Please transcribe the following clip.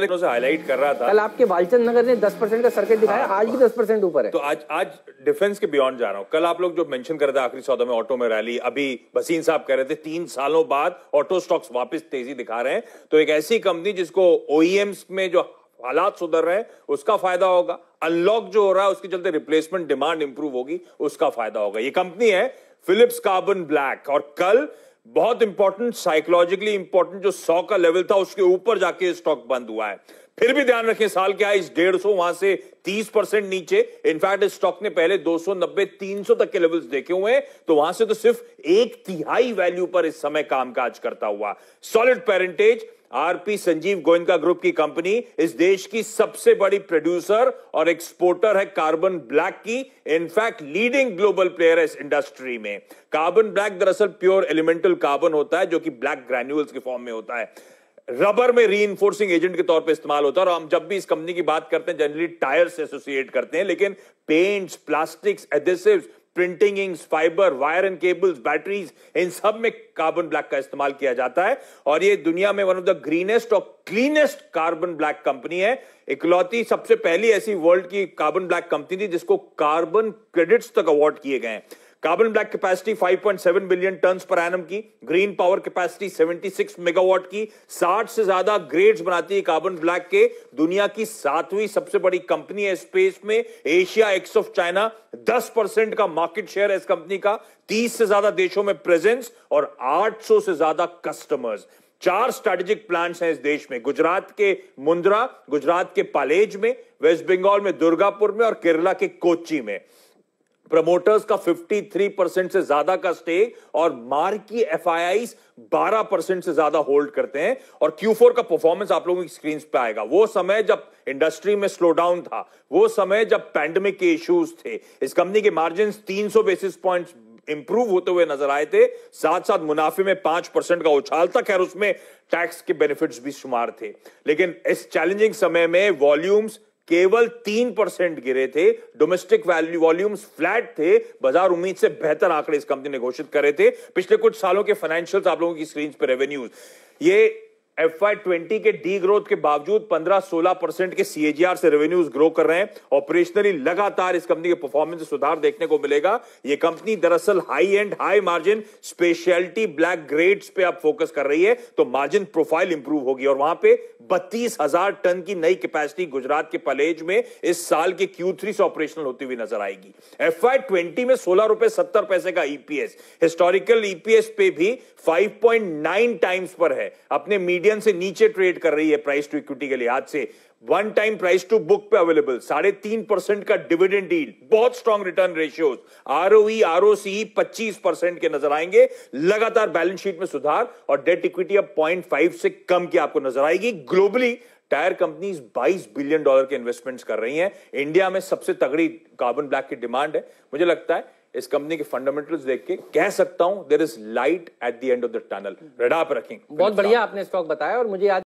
highlight कर रहा था कल आपके बालचंद नगर ने 10 परसेंट का सर्किट दिखाया हाँ, आज भी 10 परसेंट ऊपर है तो आज आज डिफेंस के बियॉन्ड जा रहा हूँ कल आप लोग जो मेंशन कर रहे थे आखिरी सौदा में ऑटो में रैली अभी बसीन साहब कह रहे थे तीन सालों बाद ऑटो स्टॉक्स वापस तेजी दिखा रहे हैं तो एक ऐसी कंपनी जिसको ओईएम्स e में जो हालात सुधर रहे हैं उसका फायदा होगा अनलॉक जो हो रहा है उसके चलते रिप्लेसमेंट डिमांड इंप्रूव होगी उसका फायदा होगा ये कंपनी है फिलिप्स कार्बन ब्लैक और कल बहुत इंपॉर्टेंट साइकोलॉजिकली इंपॉर्टेंट जो सौ का लेवल था उसके ऊपर जाके स्टॉक बंद हुआ है फिर भी ध्यान रखें साल क्या है इस डेढ़ सौ वहां से तीस परसेंट नीचे इनफैक्ट इस स्टॉक ने पहले दो सौ नब्बे तीन सौ तक के लेवल्स देखे हुए हैं तो वहां से तो सिर्फ एक तिहाई वैल्यू पर इस समय कामकाज करता हुआ solid parentage RP Sanjiv Goenka group की कंपनी इस देश की सबसे बड़ी प्रोड्यूसर और एक्सपोर्टर है कार्बन ब्लैक की इनफैक्ट लीडिंग ग्लोबल प्लेयर है इस इंडस्ट्री में कार्बन ब्लैक दरअसल प्योर एलिमेंटल कार्बन होता है जो कि ब्लैक ग्रेन्यूल्स के फॉर्म में होता है रबर में री एजेंट के तौर पर इस्तेमाल होता है और हम जब भी इस कंपनी की बात करते हैं जनरली टायर से एसोसिएट करते हैं लेकिन paints plastics adhesives printing inks fibre wire and cables batteries इन सब में कार्बन ब्लैक का इस्तेमाल किया जाता है और ये दुनिया में वन ऑफ द ग्रीनेस्ट और क्लीनेस्ट कार्बन ब्लैक कंपनी है इकलौती सबसे पहली ऐसी वर्ल्ड की कार्बन ब्लैक कंपनी थी जिसको कार्बन क्रेडिट्स तक अवार्ड किए गए हैं carbon black capacity 5.7 billion tonne per annum की ग्रीन पावर कैपेसिटी 76 मेगावाट की 60 से ज्यादा ग्रेड्स बनाती है कार्बन ब्लैक के दुनिया की सातवीं सबसे बड़ी कंपनी है स्पेस में Asia ex of China 10 percent का मार्केट शेयर है इस कंपनी का 30 से ज्यादा देशों में प्रेजेंस और 800 से ज्यादा कस्टमर्स चार स्ट्रैटेजिक प्लांट्स हैं इस देश में गुजरात के मुंद्रा गुजरात के पालेज में वेस्ट बंगाल में दुर्गापुर में और केरला के कोची में प्रमोटर्स का 53 परसेंट से ज्यादा का स्टेक और मार की एफ 12 परसेंट से ज्यादा होल्ड करते हैं और Q4 का परफॉर्मेंस आप लोगों की स्क्रीन पे आएगा वो समय जब इंडस्ट्री में स्लो डाउन था वो समय जब पैंडमिक के इश्यूज थे इस कंपनी के मार्जिन 300 बेसिस पॉइंट्स इंप्रूव होते हुए नजर आए थे साथ साथ मुनाफे में पांच परसेंट का उछाल तक है उसमें टैक्स के बेनिफिट्स भी शुमार थे लेकिन इस चैलेंजिंग समय में वॉल्यूम्स केवल तीन परसेंट गिरे थे डोमेस्टिक वैल्यू वॉल्यूम्स फ्लैट थे बाजार उम्मीद से बेहतर आंकड़े इस कंपनी ने घोषित करे थे पिछले कुछ सालों के फाइनेंशियल आप लोगों की स्क्रीन पर रेवेन्यूज ये एफ आई ट्वेंटी के डी ग्रोथ के बावजूद 15-16 परसेंट के सीएजीआर से रेवेन्यूज ग्रो कर रहे हैं ऑपरेशनली लगातार इस कंपनी के परफॉर्मेंस में सुधार देखने को मिलेगा ये कंपनी दरअसल high end high margin speciality black grades पे अब फोकस कर रही है तो मार्जिन प्रोफाइल इंप्रूव होगी और वहां पे बत्तीस हजार टन की नई कैपेसिटी गुजरात के पलेज में इस साल के क्यू थ्री से ऑपरेशनल होती हुई नजर आएगी एफ आई ट्वेंटी में सोलह रुपए सत्तर पैसे का EPS e historical EPS e पे भी 5.9 टाइम्स पर है अपने मीडियम से नीचे ट्रेड कर रही है प्राइस टू इक्विटी के लिहाज से one time price to book पे अवेलेबल साढ़े तीन परसेंट का डिविडेंड डील बहुत strong return R O C पच्चीस परसेंट के नजर आएंगे लगातार बैलेंस शीट में सुधार और डेट इक्विटी अब पॉइंट फाइव से कम की आपको नजर आएगी globally tyre companies 22 billion dollar के इन्वेस्टमेंट्स कर रही हैं इंडिया में सबसे तगड़ी कार्बन ब्लैक की डिमांड है मुझे लगता है इस कंपनी के फंडामेंटल्स देख के कह सकता हूं there is light at the end of the tunnel रडाप रखें बहुत बढ़िया आपने स्टॉक बताया और मुझे याद